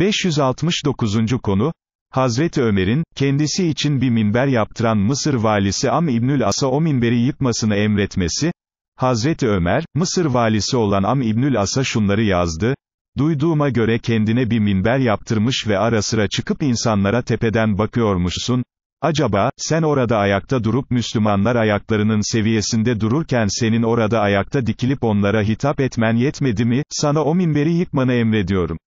569. konu, Hazreti Ömer'in, kendisi için bir minber yaptıran Mısır valisi Am İbnül As'a o minberi yıkmasını emretmesi, Hazreti Ömer, Mısır valisi olan Am İbnül As'a şunları yazdı, duyduğuma göre kendine bir minber yaptırmış ve ara sıra çıkıp insanlara tepeden bakıyormuşsun, acaba, sen orada ayakta durup Müslümanlar ayaklarının seviyesinde dururken senin orada ayakta dikilip onlara hitap etmen yetmedi mi, sana o minberi yıkmanı emrediyorum.